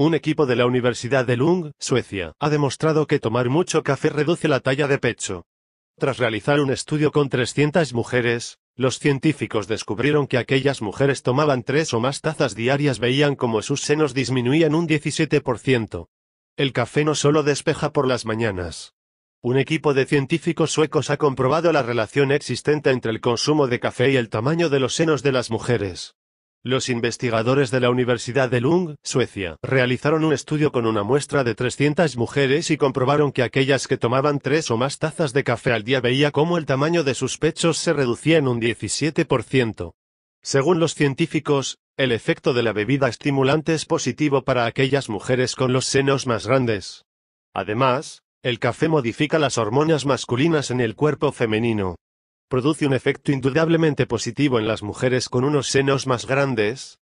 Un equipo de la Universidad de Lund, Suecia, ha demostrado que tomar mucho café reduce la talla de pecho. Tras realizar un estudio con 300 mujeres, los científicos descubrieron que aquellas mujeres tomaban tres o más tazas diarias veían como sus senos disminuían un 17%. El café no solo despeja por las mañanas. Un equipo de científicos suecos ha comprobado la relación existente entre el consumo de café y el tamaño de los senos de las mujeres. Los investigadores de la Universidad de Lund, Suecia, realizaron un estudio con una muestra de 300 mujeres y comprobaron que aquellas que tomaban tres o más tazas de café al día veía cómo el tamaño de sus pechos se reducía en un 17%. Según los científicos, el efecto de la bebida estimulante es positivo para aquellas mujeres con los senos más grandes. Además, el café modifica las hormonas masculinas en el cuerpo femenino, produce un efecto indudablemente positivo en las mujeres con unos senos más grandes,